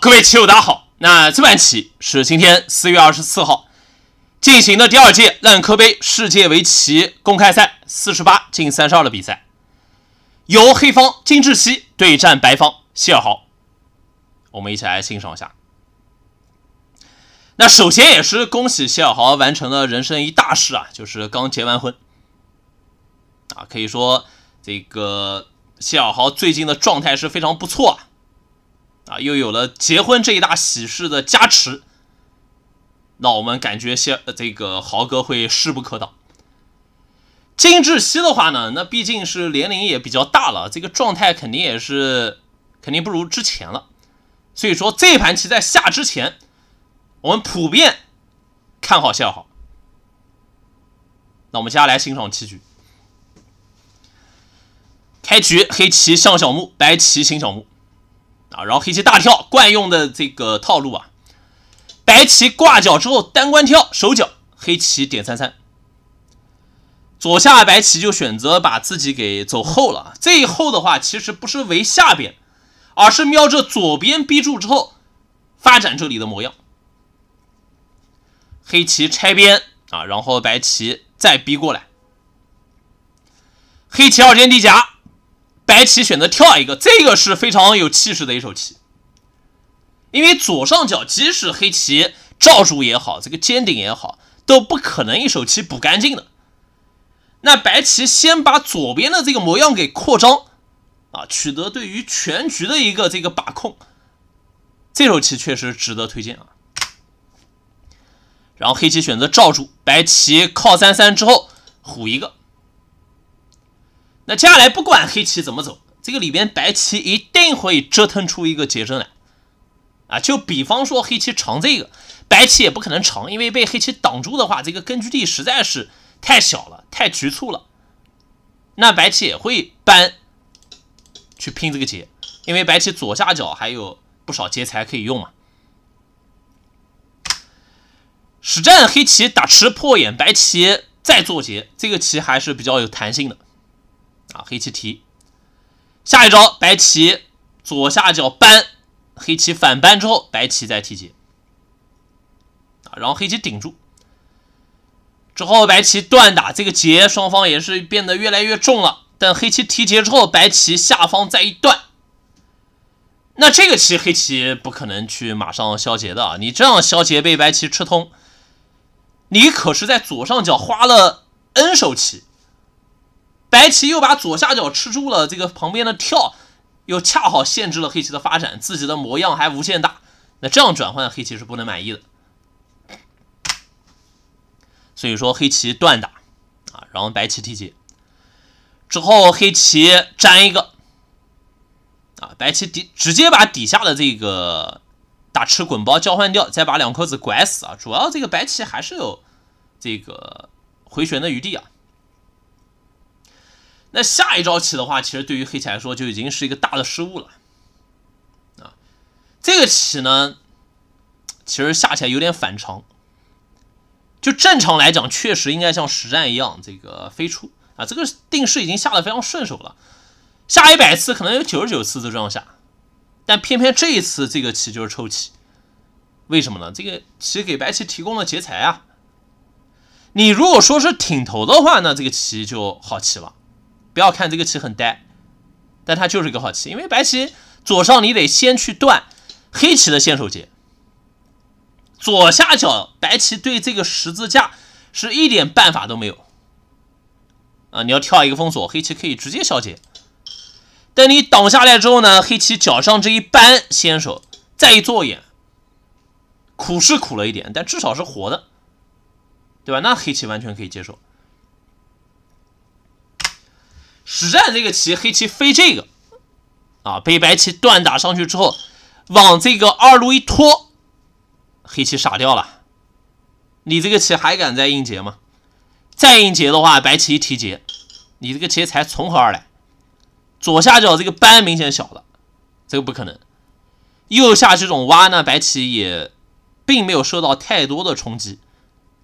各位棋友，大家好。那这盘棋是今天四月二十四号进行的第二届烂柯杯世界围棋公开赛四十八进三十二的比赛，由黑方金志熙对战白方谢尔豪。我们一起来欣赏一下。那首先也是恭喜谢尔豪完成了人生一大事啊，就是刚结完婚。啊，可以说这个谢尔豪最近的状态是非常不错啊。啊，又有了结婚这一大喜事的加持，那我们感觉下这个豪哥会势不可挡。金志熙的话呢，那毕竟是年龄也比较大了，这个状态肯定也是肯定不如之前了，所以说这盘棋在下之前，我们普遍看好下好。那我们接下来欣赏棋局，开局黑棋向小目，白棋行小目。啊，然后黑棋大跳，惯用的这个套路啊。白棋挂角之后单关跳，守角。黑棋点三三，左下白棋就选择把自己给走后了。这一后的话，其实不是围下边，而是瞄着左边逼住之后发展这里的模样。黑棋拆边啊，然后白棋再逼过来。黑棋二间地夹。白棋选择跳一个，这个是非常有气势的一手棋，因为左上角即使黑棋罩住也好，这个尖顶也好，都不可能一手棋补干净的。那白棋先把左边的这个模样给扩张，啊，取得对于全局的一个这个把控，这手棋确实值得推荐啊。然后黑棋选择罩住，白棋靠三三之后虎一个。那接下来不管黑棋怎么走，这个里边白棋一定会折腾出一个劫阵来，啊，就比方说黑棋长这个，白棋也不可能长，因为被黑棋挡住的话，这个根据地实在是太小了，太局促了。那白棋也会搬去拼这个劫，因为白棋左下角还有不少劫材可以用嘛。实战黑棋打吃破眼，白棋再做劫，这个棋还是比较有弹性的。黑棋提，下一招白棋左下角扳，黑棋反扳之后，白棋再提劫，啊，然后黑棋顶住，之后白棋断打这个劫，双方也是变得越来越重了。但黑棋提劫之后，白棋下方再一断，那这个棋黑棋不可能去马上消劫的啊！你这样消劫被白棋吃通，你可是在左上角花了 n 手棋。白棋又把左下角吃住了，这个旁边的跳又恰好限制了黑棋的发展，自己的模样还无限大。那这样转换黑棋是不能满意的，所以说黑棋断打啊，然后白棋提劫之后，黑棋粘一个啊，白棋底直接把底下的这个打吃滚包交换掉，再把两颗子拐死啊，主要这个白棋还是有这个回旋的余地啊。那下一招棋的话，其实对于黑棋来说就已经是一个大的失误了，啊，这个棋呢，其实下起来有点反常。就正常来讲，确实应该像实战一样这个飞出啊，这个定式已经下得非常顺手了，下一百次可能有九十九次都这样下，但偏偏这一次这个棋就是臭棋，为什么呢？这个棋给白棋提供了劫财啊。你如果说是挺头的话，那这个棋就好棋了。不要看这个棋很呆，但它就是一个好棋，因为白棋左上你得先去断黑棋的先手劫，左下角白棋对这个十字架是一点办法都没有啊！你要跳一个封锁，黑棋可以直接消解。等你挡下来之后呢，黑棋脚上这一扳先手，再一做眼，苦是苦了一点，但至少是活的，对吧？那黑棋完全可以接受。实战这个棋，黑棋飞这个啊，被白棋断打上去之后，往这个二路一拖，黑棋傻掉了。你这个棋还敢再应劫吗？再应劫的话，白棋一提劫，你这个劫才从何而来？左下角这个斑明显小了，这个不可能。右下这种挖呢，白棋也并没有受到太多的冲击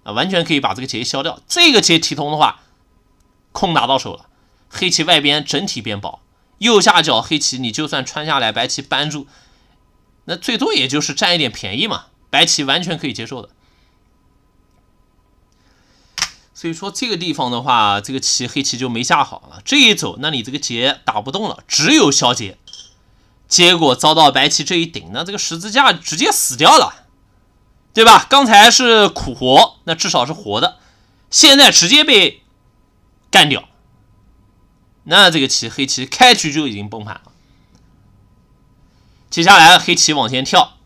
啊，完全可以把这个劫消掉。这个劫提通的话，空拿到手了。黑棋外边整体变薄，右下角黑棋你就算穿下来，白棋扳住，那最多也就是占一点便宜嘛，白棋完全可以接受的。所以说这个地方的话，这个棋黑棋就没下好了。这一走，那你这个劫打不动了，只有消劫。结果遭到白棋这一顶，那这个十字架直接死掉了，对吧？刚才是苦活，那至少是活的，现在直接被干掉。那这个棋黑棋开局就已经崩盘了，接下来黑棋往前跳，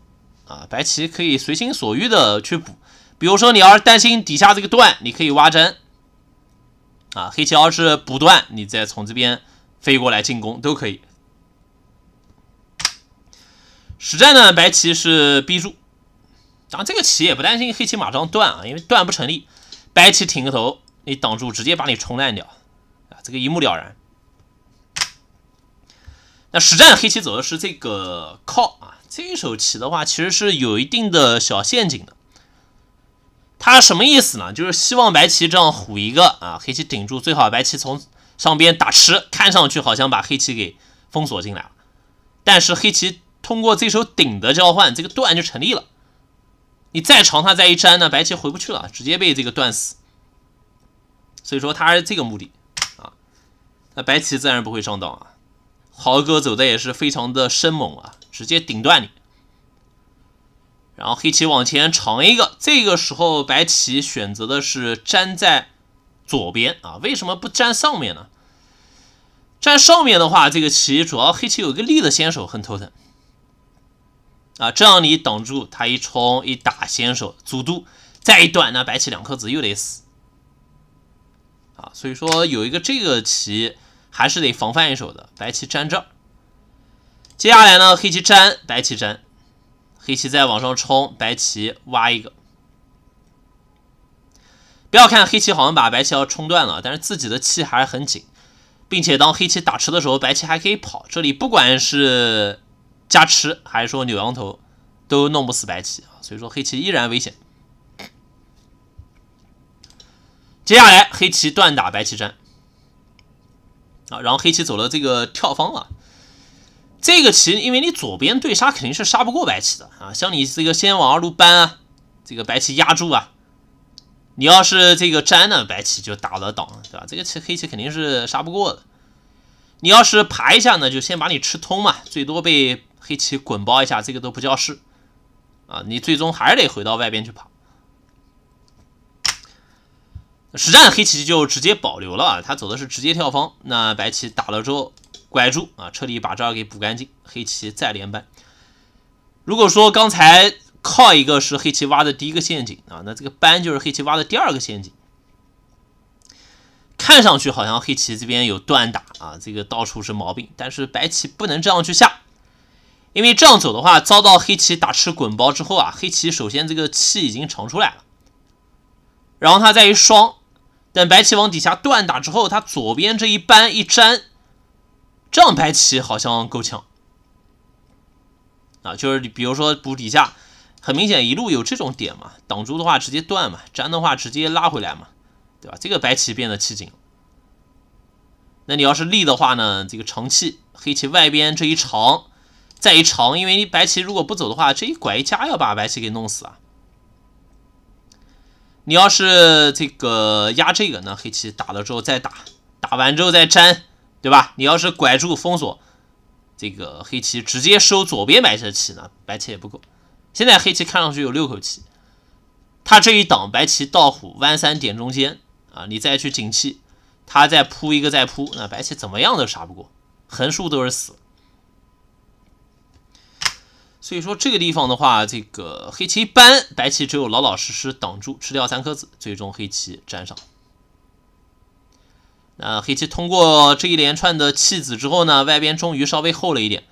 啊，白棋可以随心所欲的去补，比如说你要是担心底下这个断，你可以挖针，啊，黑棋要是补断，你再从这边飞过来进攻都可以。实战呢，白棋是必住，当然这个棋也不担心黑棋马上断啊，因为断不成立，白棋挺个头，你挡住直接把你冲烂掉，啊，这个一目了然。那实战黑棋走的是这个靠啊，这一手棋的话，其实是有一定的小陷阱的。他什么意思呢？就是希望白棋这样虎一个啊，黑棋顶住，最好白棋从上边打吃，看上去好像把黑棋给封锁进来了。但是黑棋通过这手顶的交换，这个断就成立了。你再长它再一粘呢，白棋回不去了，直接被这个断死。所以说他是这个目的啊，那白棋自然不会上当啊。豪哥走的也是非常的生猛啊，直接顶断你。然后黑棋往前长一个，这个时候白棋选择的是粘在左边啊，为什么不粘上面呢？粘上面的话，这个棋主要黑棋有个力的先手，很头疼啊。这样你挡住他一冲一打先手阻渡，再一断那白棋两颗子又得死啊。所以说有一个这个棋。还是得防范一手的，白棋粘这儿。接下来呢，黑棋粘，白棋粘，黑棋再往上冲，白棋挖一个。不要看黑棋好像把白棋要冲断了，但是自己的气还是很紧，并且当黑棋打吃的时候，白棋还可以跑。这里不管是加吃还是说扭羊头，都弄不死白棋啊，所以说黑棋依然危险。接下来黑棋断打白棋粘。啊，然后黑棋走了这个跳方啊，这个棋因为你左边对杀肯定是杀不过白棋的啊，像你这个先往二路搬啊，这个白棋压住啊，你要是这个粘呢，白棋就打了挡，对吧？这个棋黑棋肯定是杀不过的，你要是爬一下呢，就先把你吃通嘛，最多被黑棋滚包一下，这个都不叫事啊，你最终还是得回到外边去跑。实战黑棋就直接保留了，他走的是直接跳方，那白棋打了之后拐住啊，彻底把这儿给补干净，黑棋再连扳。如果说刚才靠一个是黑棋挖的第一个陷阱啊，那这个扳就是黑棋挖的第二个陷阱。看上去好像黑棋这边有断打啊，这个到处是毛病，但是白棋不能这样去下，因为这样走的话遭到黑棋打吃滚包之后啊，黑棋首先这个气已经长出来了，然后他再一双。但白棋往底下断打之后，他左边这一扳一粘，这样白棋好像够呛啊。就是比如说补底下，很明显一路有这种点嘛，挡住的话直接断嘛，粘的话直接拉回来嘛，对吧？这个白棋变得气紧。那你要是立的话呢，这个长气，黑棋外边这一长再一长，因为白棋如果不走的话，这一拐一夹要把白棋给弄死啊。你要是这个压这个，呢，黑棋打了之后再打，打完之后再粘，对吧？你要是拐住封锁这个黑棋，直接收左边白棋的棋呢，白棋也不够。现在黑棋看上去有六口气，他这一挡白棋倒虎弯三点中间啊，你再去紧气，他再扑一个再扑，那白棋怎么样都杀不过，横竖都是死。所以说这个地方的话，这个黑棋一搬，白棋只有老老实实挡住，吃掉三颗子，最终黑棋粘上。那黑棋通过这一连串的弃子之后呢，外边终于稍微厚了一点。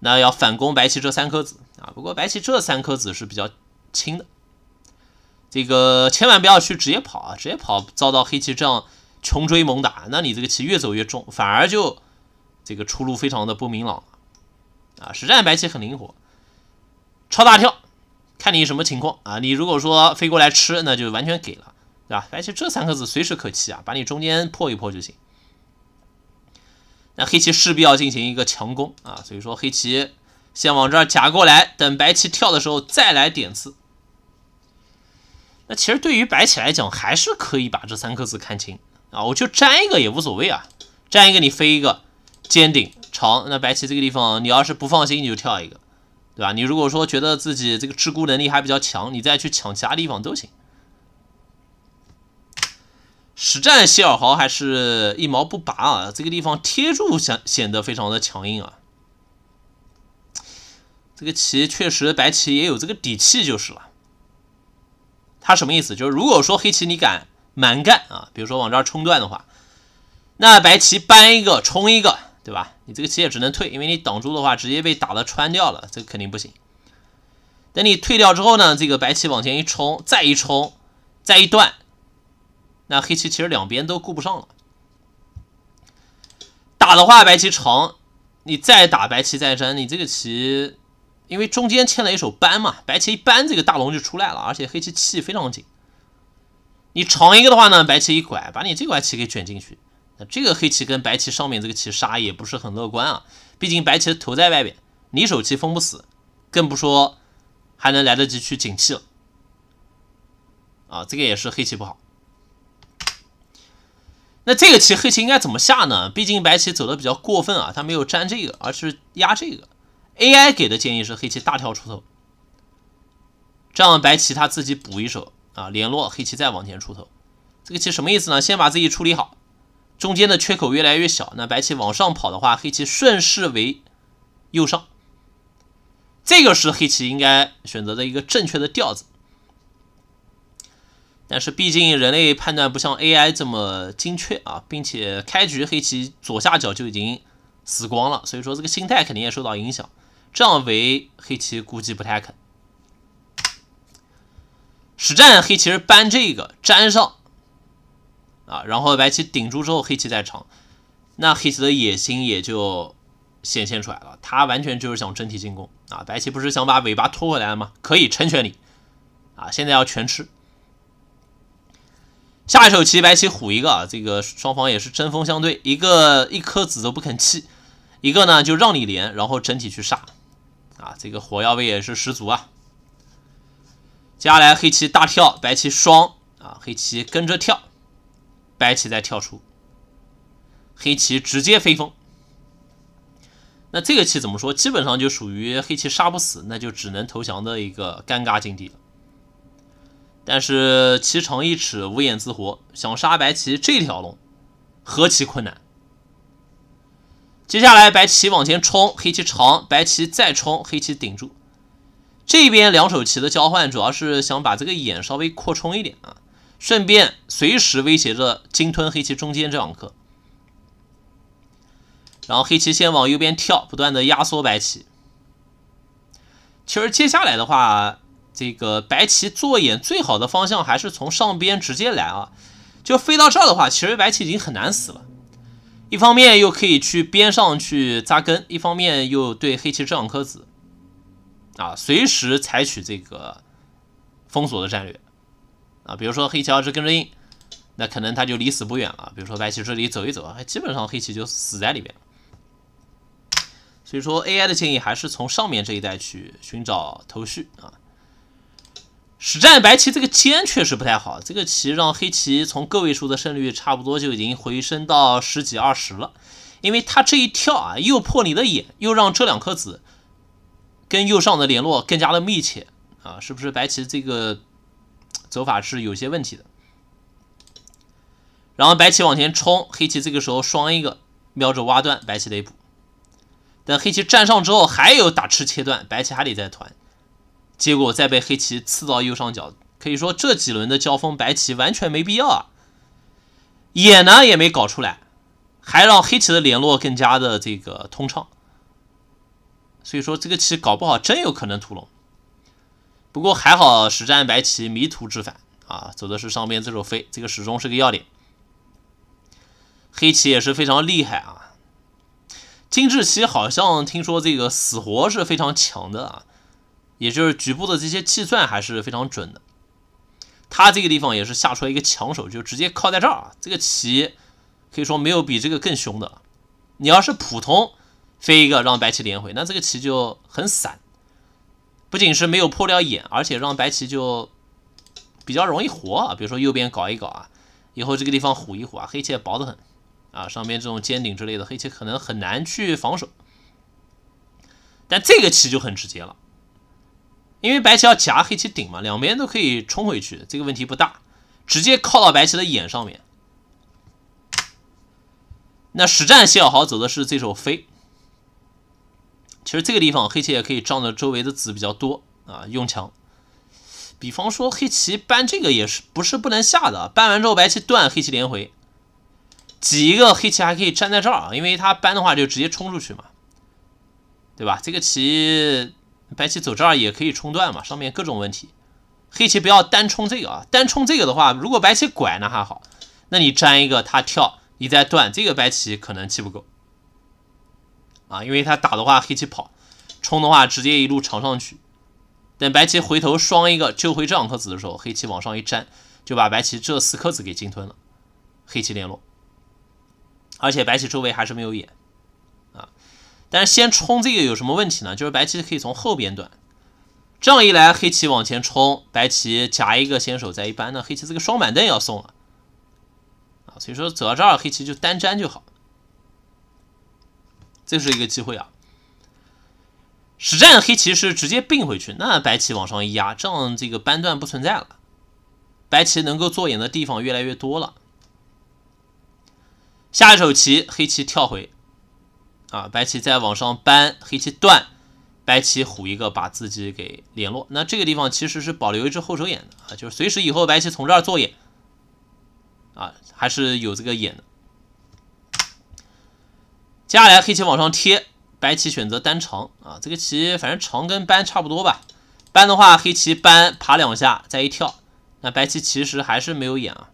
那要反攻白棋这三颗子啊，不过白棋这三颗子是比较轻的，这个千万不要去直接跑啊，直接跑遭到黑棋这样穷追猛打，那你这个棋越走越重，反而就这个出路非常的不明朗啊。实战白棋很灵活。超大跳，看你什么情况啊！你如果说飞过来吃，那就完全给了，对吧？白棋这三个子随时可弃啊，把你中间破一破就行。那黑棋势必要进行一个强攻啊，所以说黑棋先往这儿夹过来，等白棋跳的时候再来点刺。那其实对于白棋来讲，还是可以把这三个子看清啊，我就粘一个也无所谓啊，粘一个你飞一个，尖顶长。那白棋这个地方，你要是不放心，你就跳一个。对吧？你如果说觉得自己这个制孤能力还比较强，你再去抢其他地方都行。实战谢尔豪还是一毛不拔啊，这个地方贴住显显得非常的强硬啊。这个棋确实白棋也有这个底气就是了。他什么意思？就是如果说黑棋你敢蛮干啊，比如说往这儿冲断的话，那白棋搬一个冲一个，对吧？你这个棋也只能退，因为你挡住的话，直接被打的穿掉了，这个肯定不行。等你退掉之后呢，这个白棋往前一冲，再一冲，再一断，那黑棋其实两边都顾不上了。打的话，白棋长，你再打白棋再粘，你这个棋，因为中间牵了一手扳嘛，白棋一扳，这个大龙就出来了，而且黑棋气非常紧。你长一个的话呢，白棋一拐，把你这块棋给卷进去。那这个黑棋跟白棋上面这个棋杀也不是很乐观啊，毕竟白棋的头在外边，你手棋封不死，更不说还能来得及去惕气，啊，这个也是黑棋不好。那这个棋黑棋应该怎么下呢？毕竟白棋走的比较过分啊，他没有占这个，而是压这个。AI 给的建议是黑棋大跳出头，这样白棋他自己补一手啊，联络黑棋再往前出头。这个棋什么意思呢？先把自己处理好。中间的缺口越来越小，那白棋往上跑的话，黑棋顺势为右上，这个是黑棋应该选择的一个正确的调子。但是毕竟人类判断不像 AI 这么精确啊，并且开局黑棋左下角就已经死光了，所以说这个心态肯定也受到影响。这样围黑棋估计不太肯。实战黑棋是搬这个粘上。啊，然后白棋顶住之后，黑棋再长，那黑棋的野心也就显现出来了。他完全就是想整体进攻啊！白棋不是想把尾巴拖回来了吗？可以成全你啊！现在要全吃。下一手棋，白棋虎一个啊！这个双方也是针锋相对，一个一颗子都不肯弃，一个呢就让你连，然后整体去杀啊！这个火药味也是十足啊！接下来黑棋大跳，白棋双啊，黑棋跟着跳。白棋再跳出，黑棋直接飞风。那这个棋怎么说？基本上就属于黑棋杀不死，那就只能投降的一个尴尬境地了。但是棋长一尺，无眼自活，想杀白棋这条龙，何其困难！接下来白棋往前冲，黑棋长，白棋再冲，黑棋顶住。这边两手棋的交换，主要是想把这个眼稍微扩充一点啊。顺便随时威胁着鲸吞黑棋中间这两颗，然后黑棋先往右边跳，不断的压缩白棋。其实接下来的话，这个白棋做眼最好的方向还是从上边直接来啊，就飞到这儿的话，其实白棋已经很难死了。一方面又可以去边上去扎根，一方面又对黑棋这两颗子啊随时采取这个封锁的战略。啊，比如说黑棋要是跟着应，那可能他就离死不远了。比如说白棋这里走一走啊，还基本上黑棋就死在里边。所以说 AI 的建议还是从上面这一带去寻找头绪啊。实战白棋这个尖确实不太好，这个棋让黑棋从个位数的胜率差不多就已经回升到十几二十了，因为他这一跳啊，又破你的眼，又让这两颗子跟右上的联络更加的密切啊，是不是白棋这个？走法是有些问题的，然后白棋往前冲，黑棋这个时候双一个瞄着挖断，白棋得补。等黑棋站上之后，还有打吃切断，白棋还得再团，结果再被黑棋刺到右上角，可以说这几轮的交锋，白棋完全没必要啊，眼呢也没搞出来，还让黑棋的联络更加的这个通畅，所以说这个棋搞不好真有可能屠龙。不过还好，实战白棋迷途知返啊，走的是上面这手飞，这个始终是个要点。黑棋也是非常厉害啊，金志棋好像听说这个死活是非常强的啊，也就是局部的这些计算还是非常准的。他这个地方也是下出来一个强手，就直接靠在这儿啊，这个棋可以说没有比这个更凶的了。你要是普通飞一个让白棋连回，那这个棋就很散。不仅是没有破掉眼，而且让白棋就比较容易活啊。比如说右边搞一搞啊，以后这个地方虎一虎啊，黑棋薄得很啊，上面这种尖顶之类的黑棋可能很难去防守。但这个棋就很直接了，因为白棋要夹黑棋顶嘛，两边都可以冲回去，这个问题不大，直接靠到白棋的眼上面。那实战谢小豪走的是这手飞。其实这个地方黑棋也可以仗着周围的子比较多啊，用强。比方说黑棋搬这个也是不是不能下的，搬完之后白棋断，黑棋连回，挤一个黑棋还可以粘在这儿啊，因为他搬的话就直接冲出去嘛，对吧？这个棋白棋走这儿也可以冲断嘛，上面各种问题。黑棋不要单冲这个啊，单冲这个的话，如果白棋拐那还好，那你粘一个他跳，你再断这个白棋可能气不够。啊，因为他打的话黑棋跑，冲的话直接一路长上去，等白棋回头双一个救回这两颗子的时候，黑棋往上一粘，就把白棋这四颗子给鲸吞了，黑棋联络，而且白棋周围还是没有眼，啊，但是先冲这个有什么问题呢？就是白棋可以从后边断，这样一来黑棋往前冲，白棋夹一个先手在一般呢，黑棋这个双板凳要送了，啊，所以说走到这儿黑棋就单粘就好。这是一个机会啊！实战黑棋是直接并回去，那白棋往上一压，这样这个扳断不存在了。白棋能够做眼的地方越来越多了。下一手棋，黑棋跳回，啊，白棋再往上扳，黑棋断，白棋虎一个，把自己给联络。那这个地方其实是保留一只后手眼的啊，就是随时以后白棋从这儿做眼，啊，还是有这个眼的。接下来黑棋往上贴，白棋选择单长啊，这个棋反正长跟扳差不多吧。扳的话，黑棋扳爬两下再一跳，那白棋其实还是没有眼啊。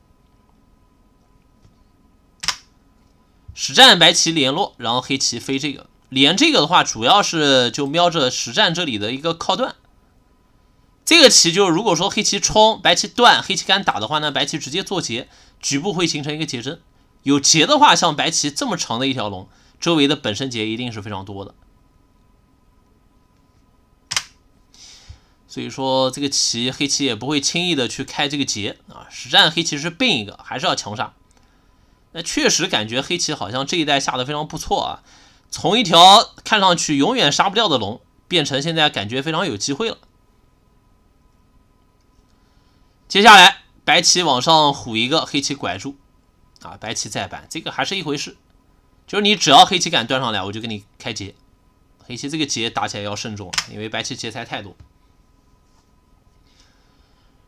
实战白棋联络，然后黑棋飞这个连这个的话，主要是就瞄着实战这里的一个靠断。这个棋就是如果说黑棋冲，白棋断，黑棋敢打的话呢，白棋直接做劫，局部会形成一个劫针，有劫的话，像白棋这么长的一条龙。周围的本身劫一定是非常多的，所以说这个棋黑棋也不会轻易的去开这个劫啊。实战黑棋是并一个，还是要强杀。那确实感觉黑棋好像这一代下的非常不错啊，从一条看上去永远杀不掉的龙，变成现在感觉非常有机会了。接下来白棋往上虎一个，黑棋拐住啊，白棋再扳，这个还是一回事。就是你只要黑棋敢断上来，我就给你开劫。黑棋这个劫打起来要慎重，因为白棋劫材太多。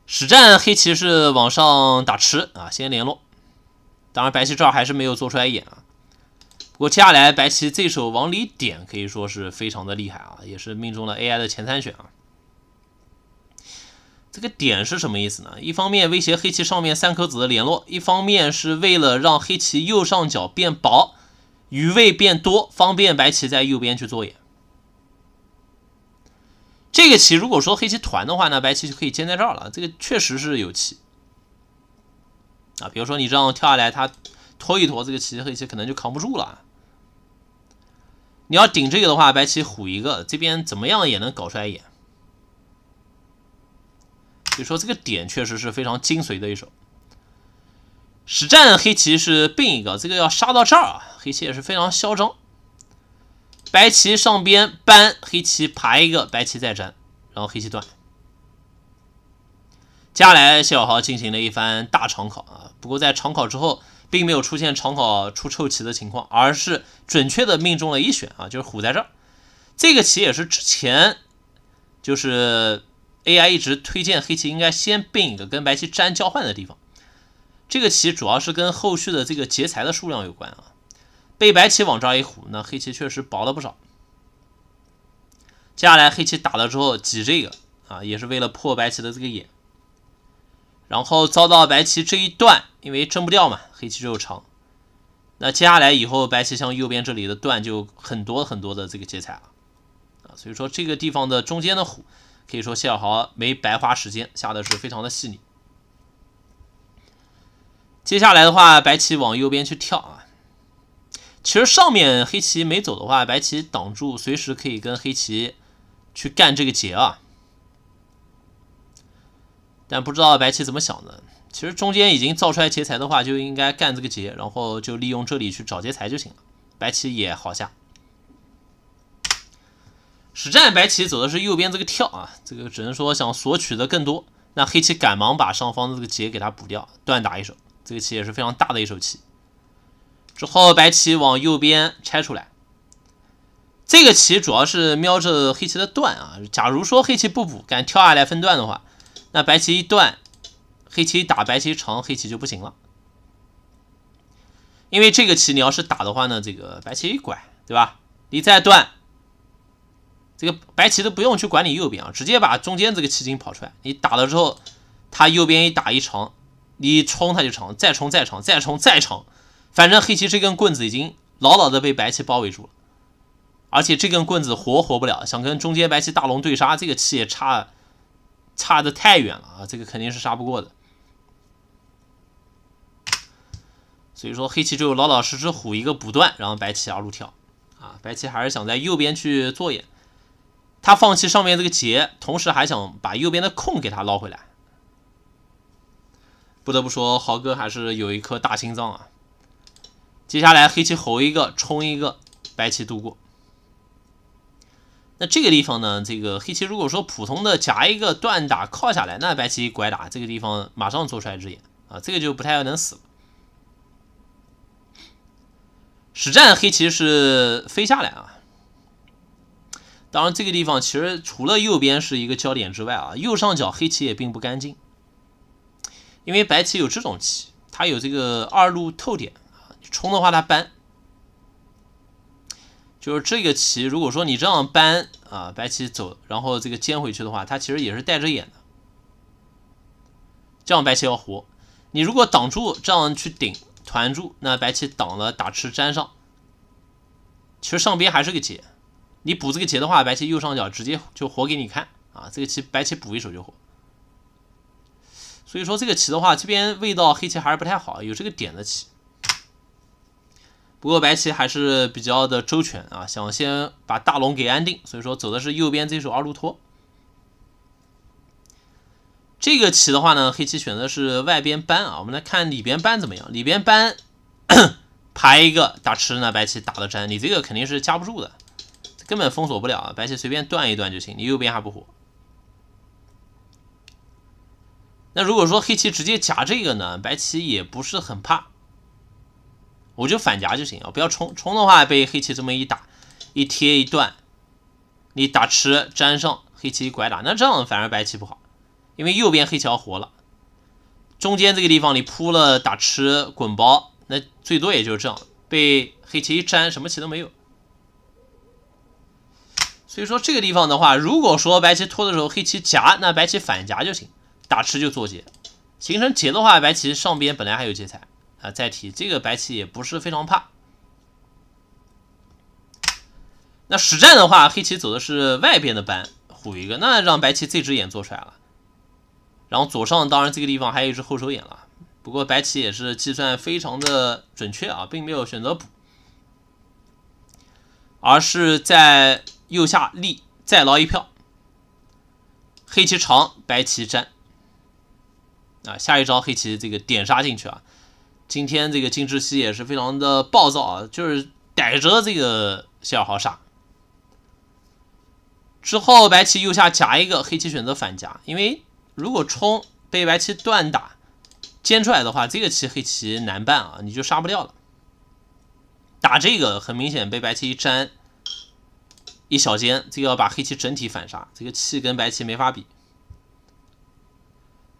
实战黑棋是往上打吃啊，先联络。当然，白棋这儿还是没有做出来眼啊。不过接下来白棋这手往里点，可以说是非常的厉害啊，也是命中了 AI 的前三选啊。这个点是什么意思呢？一方面威胁黑棋上面三颗子的联络，一方面是为了让黑棋右上角变薄。余位变多，方便白棋在右边去做眼。这个棋如果说黑棋团的话，那白棋就可以尖在这儿了。这个确实是有气啊。比如说你这样跳下来，他拖一拖这个棋，黑棋可能就扛不住了。你要顶这个的话，白棋虎一个，这边怎么样也能搞出来眼。所以说这个点确实是非常精髓的一手。实战黑棋是并一个，这个要杀到这儿啊，黑棋也是非常嚣张。白棋上边搬，黑棋爬一个，白棋再粘，然后黑棋断。接下来谢小豪进行了一番大长考啊，不过在长考之后，并没有出现长考出臭棋的情况，而是准确的命中了一选啊，就是虎在这儿。这个棋也是之前就是 AI 一直推荐黑棋应该先并一个跟白棋粘交换的地方。这个棋主要是跟后续的这个劫材的数量有关啊，被白棋往这一虎，那黑棋确实薄了不少。接下来黑棋打了之后挤这个啊，也是为了破白棋的这个眼，然后遭到白棋这一断，因为挣不掉嘛，黑棋就长。那接下来以后白棋向右边这里的断就很多很多的这个劫材了啊，所以说这个地方的中间的虎，可以说谢小豪没白花时间，下的是非常的细腻。接下来的话，白棋往右边去跳啊。其实上面黑棋没走的话，白棋挡住，随时可以跟黑棋去干这个劫啊。但不知道白棋怎么想的，其实中间已经造出来劫材的话，就应该干这个劫，然后就利用这里去找劫材就行了。白棋也好下。实战白棋走的是右边这个跳啊，这个只能说想索取的更多。那黑棋赶忙把上方的这个劫给他补掉，断打一手。这个棋也是非常大的一手棋，之后白棋往右边拆出来，这个棋主要是瞄着黑棋的断啊。假如说黑棋不补，敢跳下来分段的话，那白棋一断，黑棋一打，白棋长，黑棋就不行了。因为这个棋你要是打的话呢，这个白棋一拐，对吧？你再断，这个白棋都不用去管你右边啊，直接把中间这个棋筋跑出来。你打了之后，他右边一打一长。你冲他就成，再冲再冲再冲再冲，反正黑棋这根棍子已经牢牢的被白棋包围住了，而且这根棍子活活不了。想跟中间白棋大龙对杀，这个气也差差的太远了啊，这个肯定是杀不过的。所以说黑棋只有老老实实虎一个补断，然后白棋二路跳，啊，白棋还是想在右边去做眼，他放弃上面这个劫，同时还想把右边的空给他捞回来。不得不说，豪哥还是有一颗大心脏啊。接下来黑棋吼一个冲一个，白棋度过。那这个地方呢，这个黑棋如果说普通的夹一个断打靠下来，那白棋拐打这个地方马上做出来一只眼啊，这个就不太能死了。实战黑棋是飞下来啊。当然，这个地方其实除了右边是一个焦点之外啊，右上角黑棋也并不干净。因为白棋有这种棋，它有这个二路透点冲的话它搬，就是这个棋，如果说你这样搬啊，白棋走，然后这个尖回去的话，它其实也是带着眼的，这样白棋要活。你如果挡住这样去顶团住，那白棋挡了打吃粘上，其实上边还是个劫，你补这个劫的话，白棋右上角直接就活给你看啊，这个棋白棋补一手就活。所以说这个棋的话，这边味道黑棋还是不太好，有这个点的棋。不过白棋还是比较的周全啊，想先把大龙给安定。所以说走的是右边这手二路托。这个棋的话呢，黑棋选的是外边搬啊，我们来看里边搬怎么样。里边搬 排一个打吃，那白棋打的粘，你这个肯定是夹不住的，根本封锁不了。白棋随便断一断就行，你右边还不活。那如果说黑棋直接夹这个呢，白棋也不是很怕，我就反夹就行啊，不要冲冲的话，被黑棋这么一打一贴一断，你打吃粘上，黑棋拐打，那这样反而白棋不好，因为右边黑桥活了，中间这个地方你铺了打吃滚包，那最多也就是这样，被黑棋一粘，什么棋都没有。所以说这个地方的话，如果说白棋拖的时候黑棋夹，那白棋反夹就行。打吃就做劫，形成劫的话，白棋上边本来还有劫材啊，再提这个白棋也不是非常怕。那实战的话，黑棋走的是外边的班，虎一个，那让白棋这只眼做出来了。然后左上当然这个地方还有一只后手眼了，不过白棋也是计算非常的准确啊，并没有选择补，而是在右下立再捞一票。黑棋长，白棋粘。啊，下一招黑棋这个点杀进去啊！今天这个金志锡也是非常的暴躁啊，就是逮着这个谢尔豪杀。之后白棋右下夹一个，黑棋选择反夹，因为如果冲被白棋断打尖出来的话，这个棋黑棋难办啊，你就杀不掉了。打这个很明显被白棋一粘一小尖，这个要把黑棋整体反杀，这个气跟白棋没法比。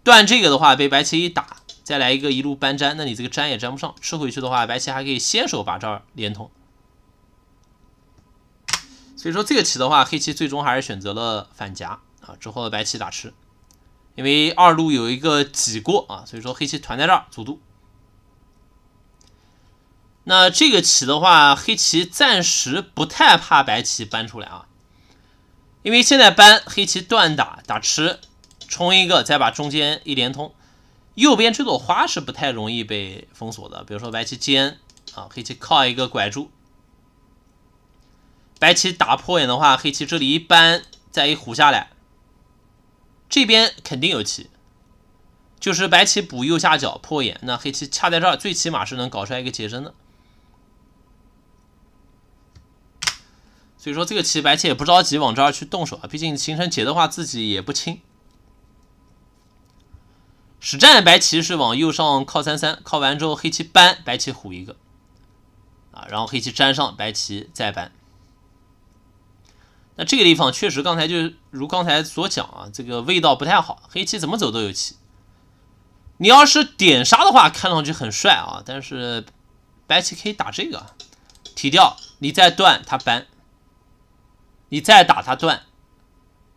断这个的话，被白棋一打，再来一个一路搬粘，那你这个粘也粘不上。吃回去的话，白棋还可以先手把这儿连通。所以说这个棋的话，黑棋最终还是选择了反夹啊。之后白棋打吃，因为二路有一个挤过啊，所以说黑棋团在这儿阻堵。那这个棋的话，黑棋暂时不太怕白棋搬出来啊，因为现在搬黑棋断打打吃。冲一个，再把中间一连通，右边这朵花是不太容易被封锁的。比如说白棋尖啊，黑棋靠一个拐住，白棋打破眼的话，黑棋这里一般再一虎下来，这边肯定有棋，就是白棋补右下角破眼，那黑棋恰在这儿，最起码是能搞出来一个结身的。所以说这个棋白棋也不着急往这儿去动手啊，毕竟形成结的话自己也不轻。实战白棋是往右上靠三三，靠完之后黑棋扳，白棋虎一个啊，然后黑棋粘上，白棋再扳。那这个地方确实刚才就如刚才所讲啊，这个味道不太好。黑棋怎么走都有棋，你要是点杀的话，看上去很帅啊，但是白棋可以打这个提掉，你再断，他扳，你再打他断。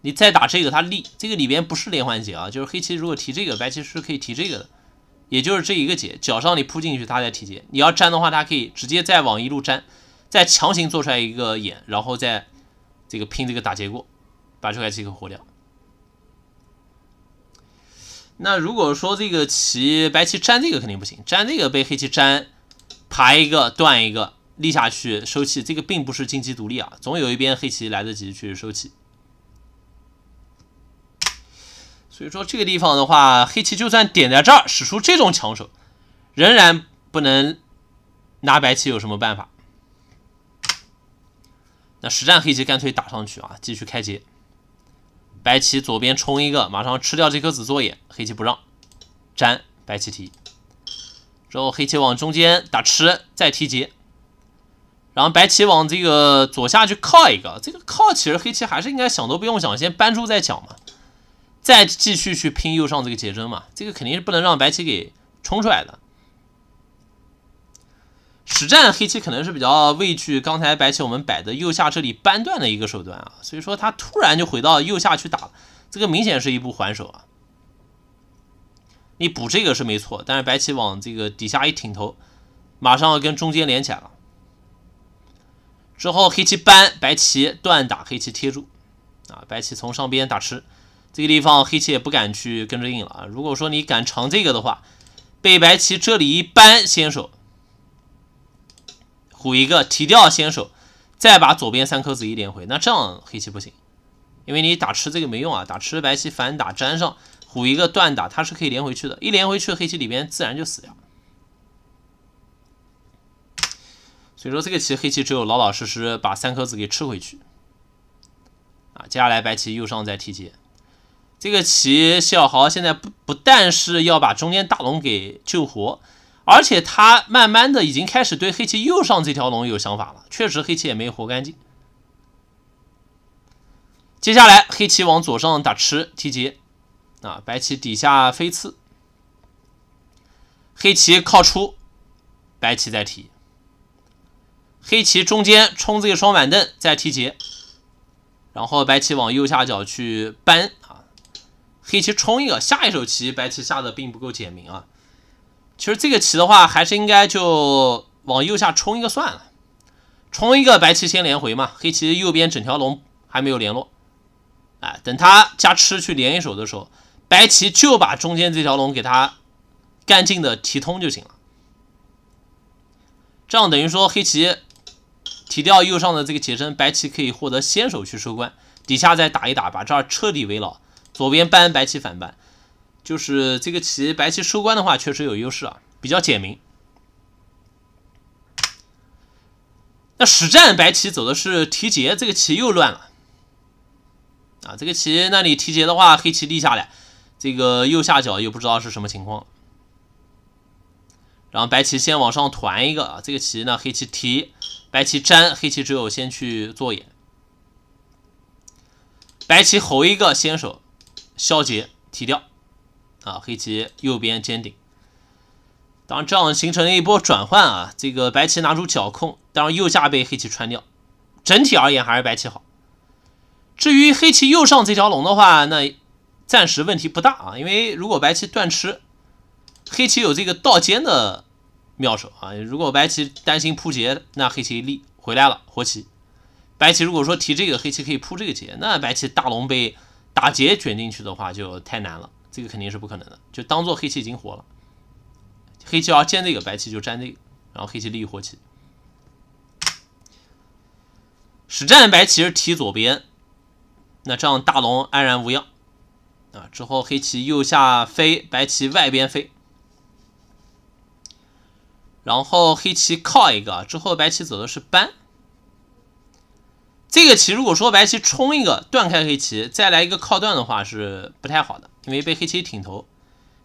你再打这个，它立，这个里边不是连环解啊，就是黑棋如果提这个，白棋是可以提这个的，也就是这一个解，脚上你扑进去，它再提劫，你要粘的话，它可以直接再往一路粘，再强行做出来一个眼，然后再这个拼这个打结果，把这块棋给活掉。那如果说这个棋白棋粘这个肯定不行，粘这个被黑棋粘，爬一个断一个立下去收气，这个并不是金鸡独立啊，总有一边黑棋来得及去收气。所以说这个地方的话，黑棋就算点在这儿，使出这种抢手，仍然不能拿白棋有什么办法。那实战黑棋干脆打上去啊，继续开劫。白棋左边冲一个，马上吃掉这颗子做眼，黑棋不让，粘白棋提，之后黑棋往中间打吃，再提劫，然后白棋往这个左下去靠一个，这个靠其实黑棋还是应该想都不用想，先扳住再讲嘛。再继续去拼右上这个结针嘛，这个肯定是不能让白棋给冲出来的。实战黑棋可能是比较畏惧刚才白棋我们摆的右下这里扳断的一个手段啊，所以说他突然就回到右下去打这个明显是一步还手啊。你补这个是没错，但是白棋往这个底下一挺头，马上要跟中间连起来了。之后黑棋扳，白棋断打，黑棋贴住啊，白棋从上边打吃。这个地方黑棋也不敢去跟着应了啊！如果说你敢尝这个的话，被白棋这里一扳先手，虎一个提掉先手，再把左边三颗子一连回，那这样黑棋不行，因为你打吃这个没用啊！打吃白棋反打粘上，虎一个断打，它是可以连回去的，一连回去黑棋里边自然就死掉所以说这个棋黑棋只有老老实实把三颗子给吃回去啊！接下来白棋右上再提劫。这个棋谢小豪现在不不但是要把中间大龙给救活，而且他慢慢的已经开始对黑棋右上这条龙有想法了。确实黑棋也没活干净。接下来黑棋往左上打吃提劫，啊，白棋底下飞刺，黑棋靠出，白棋再提，黑棋中间冲这一双板凳再提劫，然后白棋往右下角去搬。黑棋冲一个，下一手棋白棋下的并不够简明啊。其实这个棋的话，还是应该就往右下冲一个算了。冲一个白棋先连回嘛，黑棋右边整条龙还没有联络，哎，等他加吃去连一手的时候，白棋就把中间这条龙给他干净的提通就行了。这样等于说黑棋提掉右上的这个劫身，白棋可以获得先手去收官，底下再打一打，把这儿彻底围牢。左边搬白棋反搬，就是这个棋白棋收官的话确实有优势啊，比较简明。那实战白棋走的是提劫，这个棋又乱了啊！这个棋那里提劫的话，黑棋立下来，这个右下角又不知道是什么情况。然后白棋先往上团一个，啊，这个棋呢，黑棋提，白棋粘，黑棋只有先去做眼。白棋吼一个先手。消劫提掉啊，黑棋右边尖顶，当这样形成了一波转换啊。这个白棋拿出角控，当然右下被黑棋穿掉。整体而言还是白棋好。至于黑棋右上这条龙的话，那暂时问题不大啊。因为如果白棋断吃，黑棋有这个倒尖的妙手啊。如果白棋担心扑劫，那黑棋立回来了活棋。白棋如果说提这个，黑棋可以扑这个劫，那白棋大龙被。打劫卷进去的话就太难了，这个肯定是不可能的。就当做黑棋已经活了，黑棋要见这个，白棋就占个，然后黑棋立一活棋。实战白棋是提左边，那这样大龙安然无恙啊。之后黑棋右下飞，白棋外边飞，然后黑棋靠一个之后，白棋走的是搬。这个棋如果说白棋冲一个断开黑棋，再来一个靠断的话是不太好的，因为被黑棋挺头，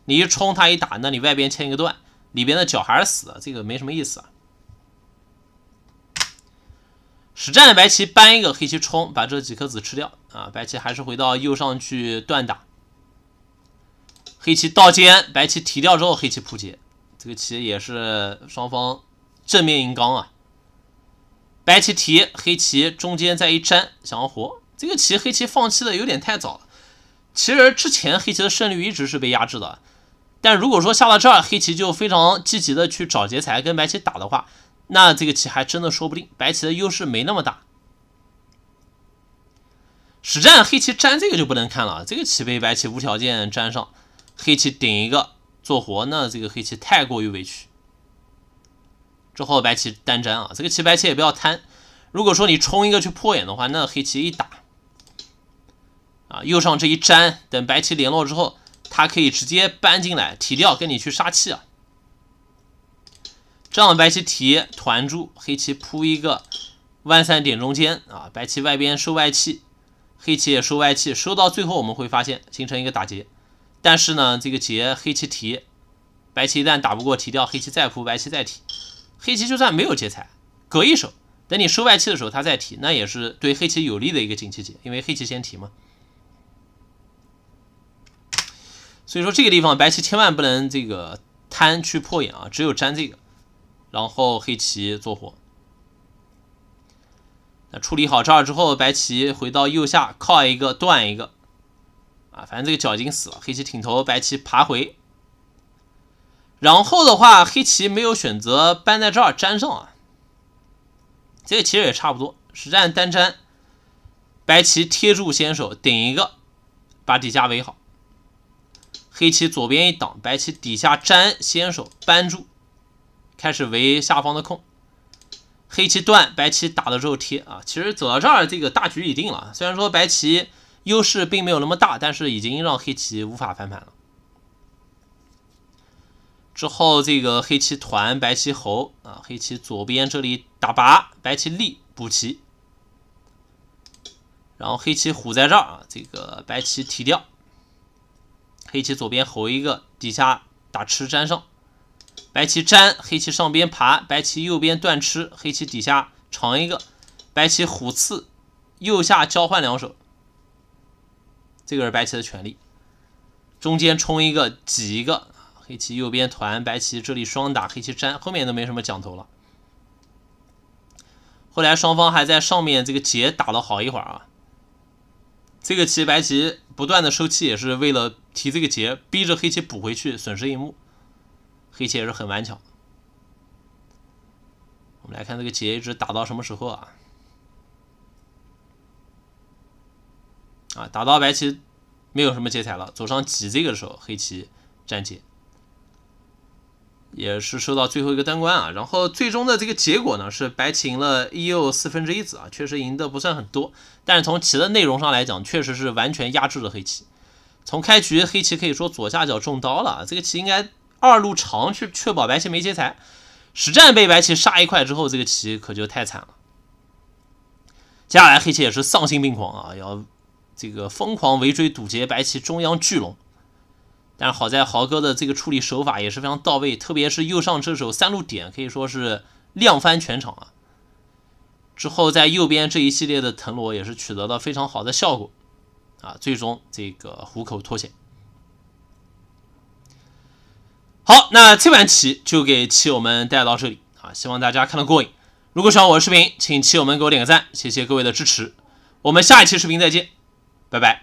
你一冲他一打，那你外边牵一个断，里边的角还是死的，这个没什么意思啊。实战的白棋搬一个黑棋冲，把这几颗子吃掉啊，白棋还是回到右上去断打。黑棋倒尖，白棋提掉之后黑棋扑劫，这个棋也是双方正面硬刚啊。白棋提黑棋中间再一粘，想要活这个棋，黑棋放弃的有点太早了。其实之前黑棋的胜率一直是被压制的，但如果说下了这儿，黑棋就非常积极的去找劫材跟白棋打的话，那这个棋还真的说不定，白棋的优势没那么大。实战黑棋粘这个就不能看了，这个棋被白棋无条件粘上，黑棋顶一个做活那这个黑棋太过于委屈。之后白棋单粘啊，这个棋白棋也不要贪。如果说你冲一个去破眼的话，那黑棋一打啊，右上这一粘，等白棋联络之后，他可以直接搬进来提掉，跟你去杀气啊。这样白棋提团住，黑棋铺一个弯三点中间啊，白棋外边收外气，黑棋也收外气，收到最后我们会发现形成一个打劫。但是呢，这个劫黑棋提，白棋一旦打不过提掉，黑棋再铺，白棋再提。黑棋就算没有劫财，隔一手，等你收外气的时候，他再提，那也是对黑棋有利的一个锦气劫，因为黑棋先提嘛。所以说这个地方白棋千万不能这个贪去破眼啊，只有粘这个，然后黑棋做活。那处理好这儿之后，白棋回到右下靠一个断一个，啊，反正这个角已经死了，黑棋挺头，白棋爬回。然后的话，黑棋没有选择搬在这儿粘上啊，这个其实也差不多。实战单粘，白棋贴住先手顶一个，把底下围好。黑棋左边一挡，白棋底下粘先手搬住，开始围下方的空。黑棋断，白棋打了之后贴啊。其实走到这儿，这个大局已定了。虽然说白棋优势并没有那么大，但是已经让黑棋无法翻盘了。之后，这个黑棋团，白棋侯啊，黑棋左边这里打拔，白棋立补棋，然后黑棋虎在这儿啊，这个白棋提掉，黑棋左边侯一个，底下打吃粘上，白棋粘，黑棋上边爬，白棋右边断吃，黑棋底下长一个，白棋虎刺右下交换两手，这个是白棋的权利。中间冲一个挤一个。黑棋右边团，白棋这里双打，黑棋粘，后面都没什么讲头了。后来双方还在上面这个劫打了好一会儿啊。这个棋白棋不断的收气，也是为了提这个劫，逼着黑棋补回去，损失一目。黑棋也是很顽强。我们来看这个劫一直打到什么时候啊？啊，打到白棋没有什么劫材了，走上挤这个时候，黑棋粘劫。也是收到最后一个单关啊，然后最终的这个结果呢，是白棋赢了一又四分之一子啊，确实赢得不算很多，但是从棋的内容上来讲，确实是完全压制了黑棋。从开局黑棋可以说左下角中刀了，这个棋应该二路长去确保白棋没劫财，实战被白棋杀一块之后，这个棋可就太惨了。接下来黑棋也是丧心病狂啊，要这个疯狂围追堵截白棋中央巨龙。但是好在豪哥的这个处理手法也是非常到位，特别是右上这手三路点可以说是亮翻全场啊！之后在右边这一系列的腾挪也是取得了非常好的效果啊，最终这个虎口脱险。好，那这盘棋就给棋友们带到这里啊，希望大家看得过瘾。如果喜欢我的视频，请棋友们给我点个赞，谢谢各位的支持。我们下一期视频再见，拜拜。